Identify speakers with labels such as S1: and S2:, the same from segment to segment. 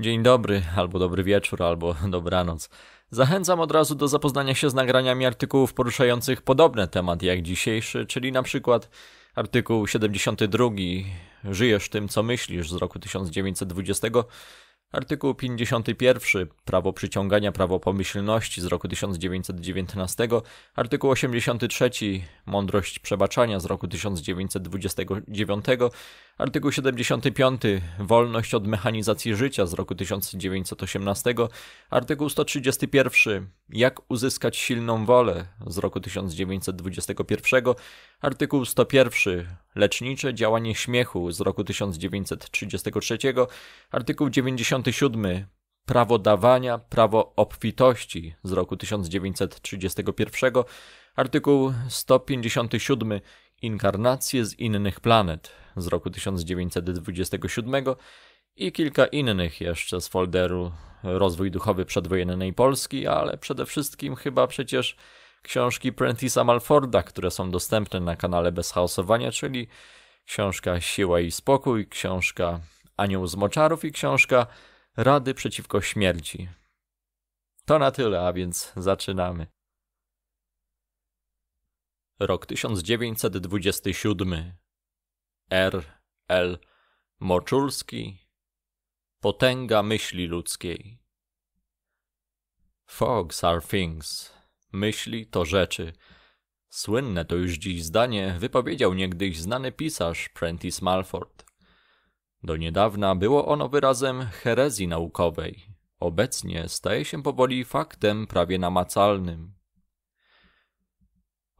S1: Dzień dobry, albo dobry wieczór, albo dobranoc. Zachęcam od razu do zapoznania się z nagraniami artykułów poruszających podobne tematy jak dzisiejszy, czyli na przykład artykuł 72 Żyjesz tym, co myślisz z roku 1920, artykuł 51 Prawo przyciągania, prawo pomyślności z roku 1919, artykuł 83 Mądrość przebaczania z roku 1929, Artykuł 75 Wolność od mechanizacji życia z roku 1918. Artykuł 131 Jak uzyskać silną wolę z roku 1921. Artykuł 101 Lecznicze działanie śmiechu z roku 1933. Artykuł 97 Prawo dawania, prawo obfitości z roku 1931. Artykuł 157 Inkarnacje z innych planet z roku 1927 i kilka innych jeszcze z folderu Rozwój duchowy przedwojennej Polski, ale przede wszystkim chyba przecież książki Prentice'a Malforda, które są dostępne na kanale Bez Chaosowania, czyli książka Siła i Spokój, książka Anioł z Moczarów i książka Rady przeciwko śmierci. To na tyle, a więc zaczynamy. Rok 1927 R. L. Moczulski Potęga myśli ludzkiej Fogs are things. Myśli to rzeczy. Słynne to już dziś zdanie wypowiedział niegdyś znany pisarz Prentice Malford. Do niedawna było ono wyrazem herezji naukowej. Obecnie staje się powoli faktem prawie namacalnym.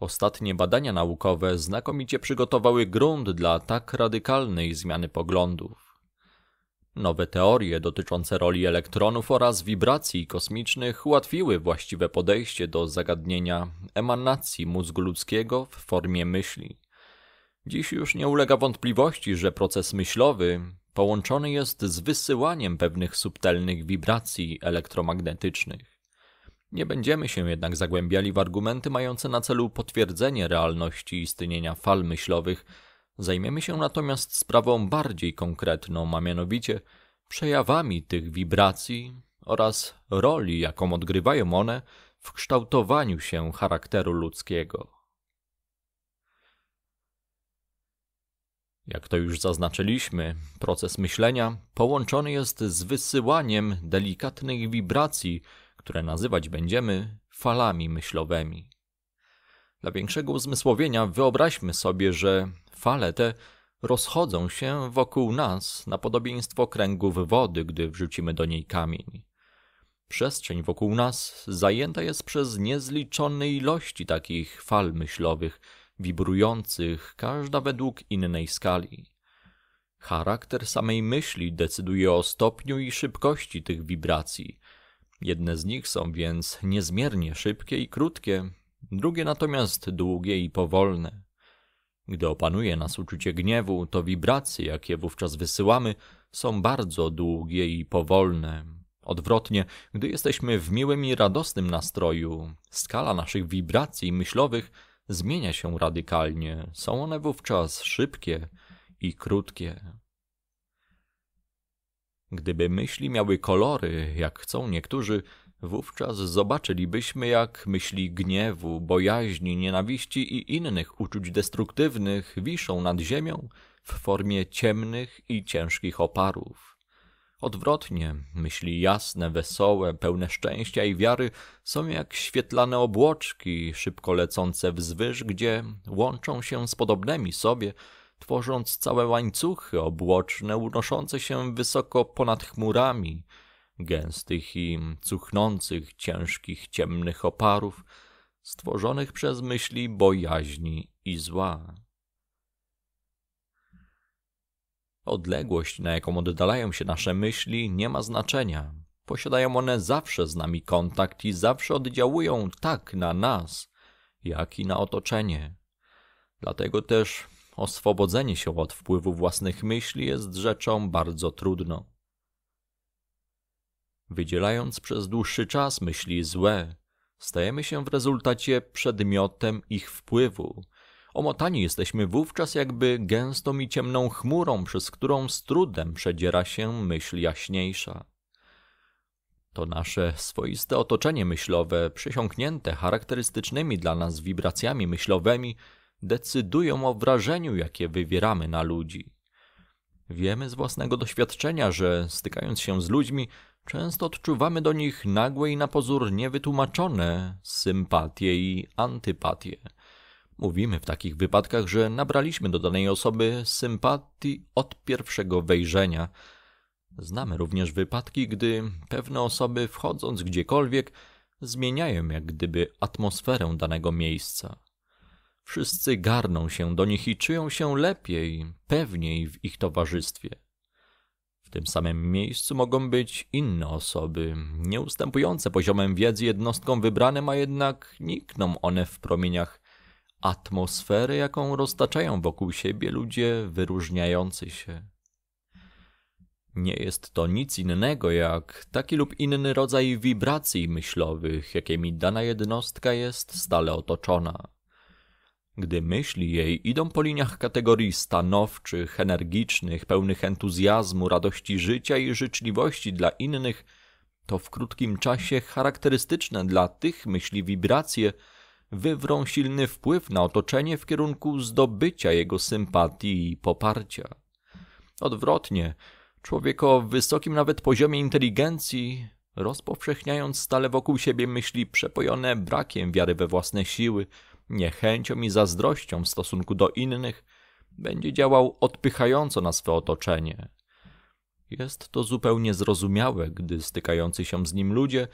S1: Ostatnie badania naukowe znakomicie przygotowały grunt dla tak radykalnej zmiany poglądów. Nowe teorie dotyczące roli elektronów oraz wibracji kosmicznych ułatwiły właściwe podejście do zagadnienia emanacji mózgu ludzkiego w formie myśli. Dziś już nie ulega wątpliwości, że proces myślowy połączony jest z wysyłaniem pewnych subtelnych wibracji elektromagnetycznych. Nie będziemy się jednak zagłębiali w argumenty mające na celu potwierdzenie realności istnienia fal myślowych, zajmiemy się natomiast sprawą bardziej konkretną, a mianowicie przejawami tych wibracji oraz roli, jaką odgrywają one w kształtowaniu się charakteru ludzkiego. Jak to już zaznaczyliśmy, proces myślenia połączony jest z wysyłaniem delikatnych wibracji, które nazywać będziemy falami myślowymi. Dla większego uzmysłowienia wyobraźmy sobie, że fale te rozchodzą się wokół nas na podobieństwo kręgów wody, gdy wrzucimy do niej kamień. Przestrzeń wokół nas zajęta jest przez niezliczone ilości takich fal myślowych, wibrujących, każda według innej skali. Charakter samej myśli decyduje o stopniu i szybkości tych wibracji – Jedne z nich są więc niezmiernie szybkie i krótkie, drugie natomiast długie i powolne. Gdy opanuje nas uczucie gniewu, to wibracje, jakie wówczas wysyłamy, są bardzo długie i powolne. Odwrotnie, gdy jesteśmy w miłym i radosnym nastroju, skala naszych wibracji myślowych zmienia się radykalnie. Są one wówczas szybkie i krótkie. Gdyby myśli miały kolory, jak chcą niektórzy, wówczas zobaczylibyśmy, jak myśli gniewu, bojaźni, nienawiści i innych uczuć destruktywnych wiszą nad ziemią w formie ciemnych i ciężkich oparów. Odwrotnie, myśli jasne, wesołe, pełne szczęścia i wiary są jak świetlane obłoczki, szybko lecące wzwyż, gdzie łączą się z podobnymi sobie, tworząc całe łańcuchy obłoczne unoszące się wysoko ponad chmurami, gęstych i cuchnących ciężkich ciemnych oparów, stworzonych przez myśli bojaźni i zła. Odległość, na jaką oddalają się nasze myśli, nie ma znaczenia. Posiadają one zawsze z nami kontakt i zawsze oddziałują tak na nas, jak i na otoczenie. Dlatego też oswobodzenie się od wpływu własnych myśli jest rzeczą bardzo trudną. Wydzielając przez dłuższy czas myśli złe, stajemy się w rezultacie przedmiotem ich wpływu. Omotani jesteśmy wówczas jakby gęstą i ciemną chmurą, przez którą z trudem przedziera się myśl jaśniejsza. To nasze swoiste otoczenie myślowe, przesiąknięte charakterystycznymi dla nas wibracjami myślowymi, decydują o wrażeniu, jakie wywieramy na ludzi. Wiemy z własnego doświadczenia, że stykając się z ludźmi, często odczuwamy do nich nagłe i na pozór niewytłumaczone sympatie i antypatie. Mówimy w takich wypadkach, że nabraliśmy do danej osoby sympatii od pierwszego wejrzenia. Znamy również wypadki, gdy pewne osoby, wchodząc gdziekolwiek, zmieniają jak gdyby atmosferę danego miejsca. Wszyscy garną się do nich i czują się lepiej, pewniej w ich towarzystwie. W tym samym miejscu mogą być inne osoby, nieustępujące poziomem wiedzy jednostkom wybranym, a jednak nikną one w promieniach atmosfery, jaką roztaczają wokół siebie ludzie wyróżniający się. Nie jest to nic innego jak taki lub inny rodzaj wibracji myślowych, jakimi dana jednostka jest stale otoczona. Gdy myśli jej idą po liniach kategorii stanowczych, energicznych, pełnych entuzjazmu, radości życia i życzliwości dla innych, to w krótkim czasie charakterystyczne dla tych myśli wibracje wywrą silny wpływ na otoczenie w kierunku zdobycia jego sympatii i poparcia. Odwrotnie, człowiek o wysokim nawet poziomie inteligencji, rozpowszechniając stale wokół siebie myśli przepojone brakiem wiary we własne siły, niechęcią i zazdrością w stosunku do innych, będzie działał odpychająco na swe otoczenie. Jest to zupełnie zrozumiałe, gdy stykający się z nim ludzie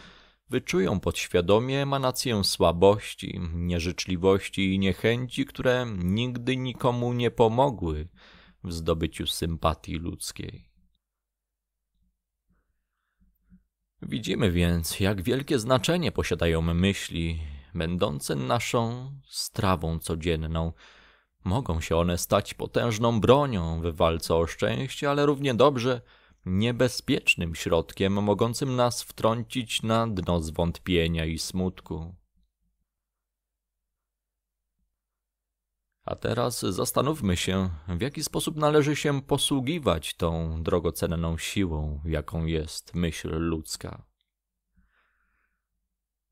S1: wyczują podświadomie emanację słabości, nieżyczliwości i niechęci, które nigdy nikomu nie pomogły w zdobyciu sympatii ludzkiej. Widzimy więc, jak wielkie znaczenie posiadają myśli będące naszą strawą codzienną. Mogą się one stać potężną bronią w walce o szczęście, ale równie dobrze niebezpiecznym środkiem mogącym nas wtrącić na dno zwątpienia i smutku. A teraz zastanówmy się, w jaki sposób należy się posługiwać tą drogocenną siłą, jaką jest myśl ludzka.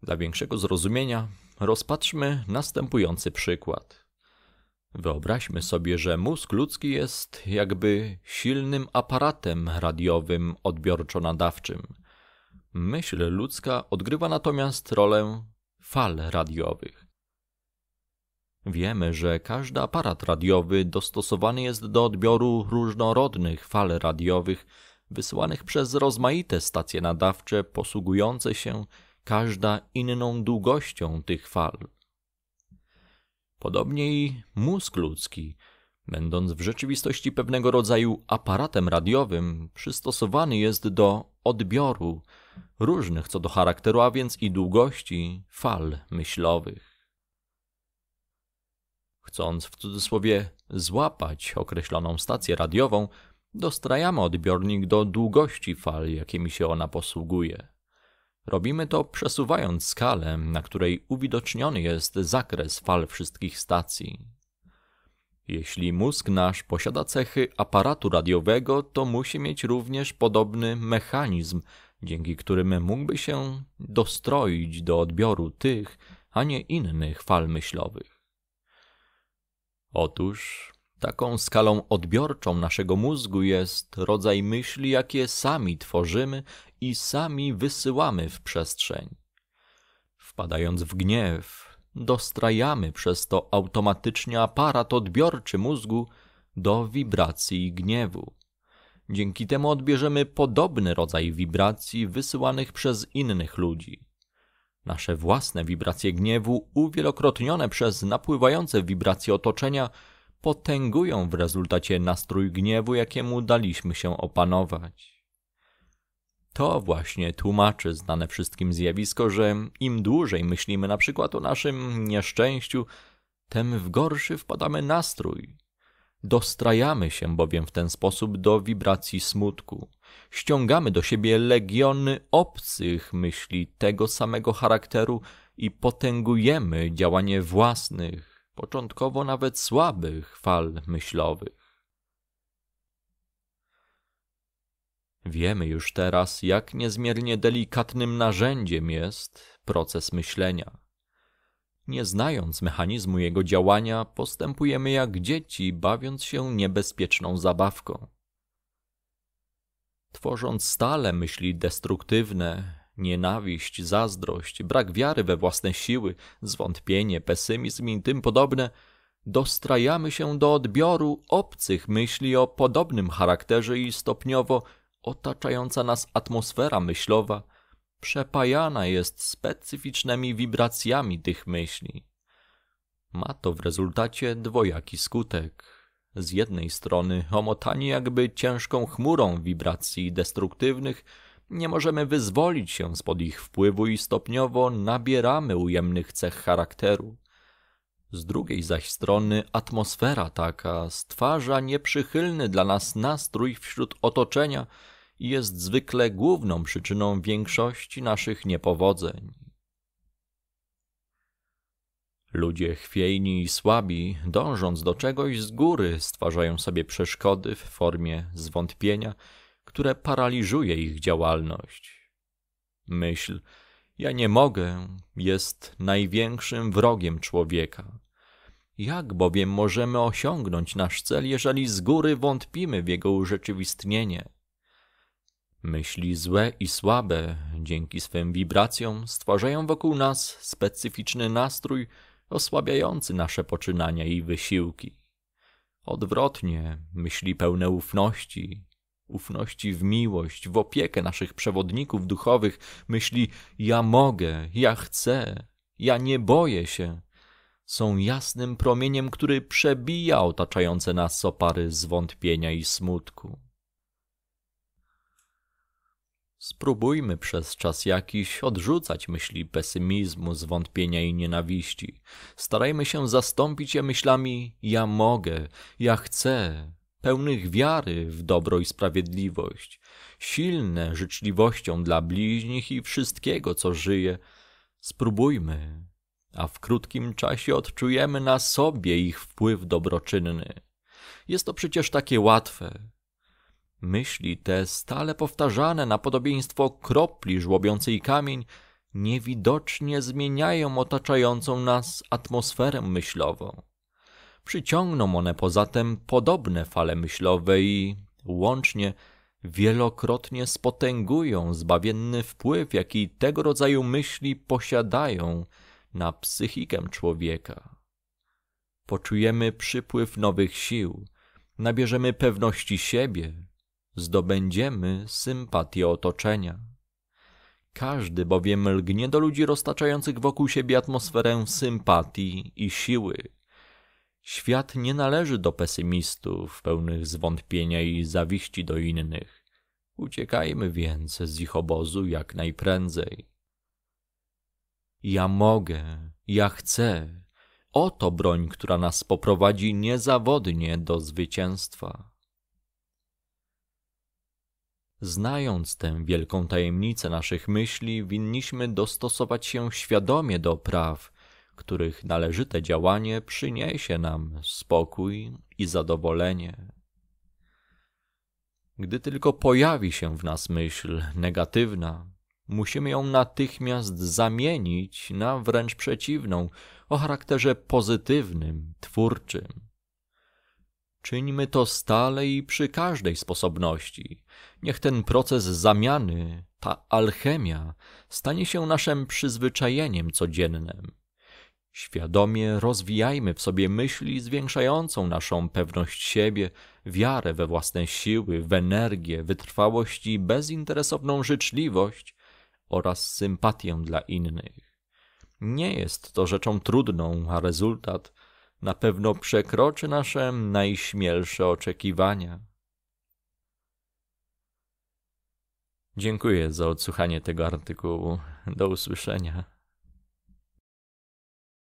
S1: Dla większego zrozumienia rozpatrzmy następujący przykład. Wyobraźmy sobie, że mózg ludzki jest jakby silnym aparatem radiowym odbiorczo-nadawczym. Myśl ludzka odgrywa natomiast rolę fal radiowych. Wiemy, że każdy aparat radiowy dostosowany jest do odbioru różnorodnych fal radiowych wysyłanych przez rozmaite stacje nadawcze posługujące się każda inną długością tych fal. Podobnie i mózg ludzki, będąc w rzeczywistości pewnego rodzaju aparatem radiowym, przystosowany jest do odbioru różnych co do charakteru, a więc i długości fal myślowych. Chcąc w cudzysłowie złapać określoną stację radiową, dostrajamy odbiornik do długości fal, jakimi się ona posługuje. Robimy to przesuwając skalę, na której uwidoczniony jest zakres fal wszystkich stacji. Jeśli mózg nasz posiada cechy aparatu radiowego, to musi mieć również podobny mechanizm, dzięki którym mógłby się dostroić do odbioru tych, a nie innych fal myślowych. Otóż Taką skalą odbiorczą naszego mózgu jest rodzaj myśli, jakie sami tworzymy i sami wysyłamy w przestrzeń. Wpadając w gniew, dostrajamy przez to automatycznie aparat odbiorczy mózgu do wibracji gniewu. Dzięki temu odbierzemy podobny rodzaj wibracji wysyłanych przez innych ludzi. Nasze własne wibracje gniewu, uwielokrotnione przez napływające wibracje otoczenia, potęgują w rezultacie nastrój gniewu, jakiemu daliśmy się opanować. To właśnie tłumaczy znane wszystkim zjawisko, że im dłużej myślimy na przykład o naszym nieszczęściu, tym w gorszy wpadamy nastrój. Dostrajamy się bowiem w ten sposób do wibracji smutku. Ściągamy do siebie legiony obcych myśli tego samego charakteru i potęgujemy działanie własnych początkowo nawet słabych fal myślowych. Wiemy już teraz, jak niezmiernie delikatnym narzędziem jest proces myślenia. Nie znając mechanizmu jego działania, postępujemy jak dzieci, bawiąc się niebezpieczną zabawką. Tworząc stale myśli destruktywne, Nienawiść, zazdrość, brak wiary we własne siły, zwątpienie, pesymizm i tym podobne, dostrajamy się do odbioru obcych myśli o podobnym charakterze i stopniowo otaczająca nas atmosfera myślowa przepajana jest specyficznymi wibracjami tych myśli. Ma to w rezultacie dwojaki skutek. Z jednej strony omotanie jakby ciężką chmurą wibracji destruktywnych, nie możemy wyzwolić się spod ich wpływu i stopniowo nabieramy ujemnych cech charakteru. Z drugiej zaś strony atmosfera taka stwarza nieprzychylny dla nas nastrój wśród otoczenia i jest zwykle główną przyczyną większości naszych niepowodzeń. Ludzie chwiejni i słabi, dążąc do czegoś z góry, stwarzają sobie przeszkody w formie zwątpienia które paraliżuje ich działalność. Myśl, ja nie mogę, jest największym wrogiem człowieka. Jak bowiem możemy osiągnąć nasz cel, jeżeli z góry wątpimy w jego urzeczywistnienie? Myśli złe i słabe, dzięki swym wibracjom, stwarzają wokół nas specyficzny nastrój osłabiający nasze poczynania i wysiłki. Odwrotnie, myśli pełne ufności, ufności w miłość, w opiekę naszych przewodników duchowych, myśli: Ja mogę, ja chcę, ja nie boję się, są jasnym promieniem, który przebija otaczające nas opary zwątpienia i smutku. Spróbujmy przez czas jakiś odrzucać myśli pesymizmu, zwątpienia i nienawiści. Starajmy się zastąpić je myślami: Ja mogę, ja chcę, pełnych wiary w dobro i sprawiedliwość, silne życzliwością dla bliźnich i wszystkiego, co żyje, spróbujmy, a w krótkim czasie odczujemy na sobie ich wpływ dobroczynny. Jest to przecież takie łatwe. Myśli te, stale powtarzane na podobieństwo kropli żłobiącej kamień, niewidocznie zmieniają otaczającą nas atmosferę myślową. Przyciągną one poza tym podobne fale myślowe i łącznie wielokrotnie spotęgują zbawienny wpływ, jaki tego rodzaju myśli posiadają na psychikę człowieka. Poczujemy przypływ nowych sił, nabierzemy pewności siebie, zdobędziemy sympatię otoczenia. Każdy bowiem lgnie do ludzi roztaczających wokół siebie atmosferę sympatii i siły. Świat nie należy do pesymistów, pełnych zwątpienia i zawiści do innych. Uciekajmy więc z ich obozu jak najprędzej. Ja mogę, ja chcę. Oto broń, która nas poprowadzi niezawodnie do zwycięstwa. Znając tę wielką tajemnicę naszych myśli, winniśmy dostosować się świadomie do praw, których należyte działanie przyniesie nam spokój i zadowolenie. Gdy tylko pojawi się w nas myśl negatywna, musimy ją natychmiast zamienić na wręcz przeciwną, o charakterze pozytywnym, twórczym. Czyńmy to stale i przy każdej sposobności. Niech ten proces zamiany, ta alchemia, stanie się naszym przyzwyczajeniem codziennym. Świadomie rozwijajmy w sobie myśli zwiększającą naszą pewność siebie, wiarę we własne siły, w energię, wytrwałość i bezinteresowną życzliwość oraz sympatię dla innych. Nie jest to rzeczą trudną, a rezultat na pewno przekroczy nasze najśmielsze oczekiwania. Dziękuję za odsłuchanie tego artykułu. Do usłyszenia.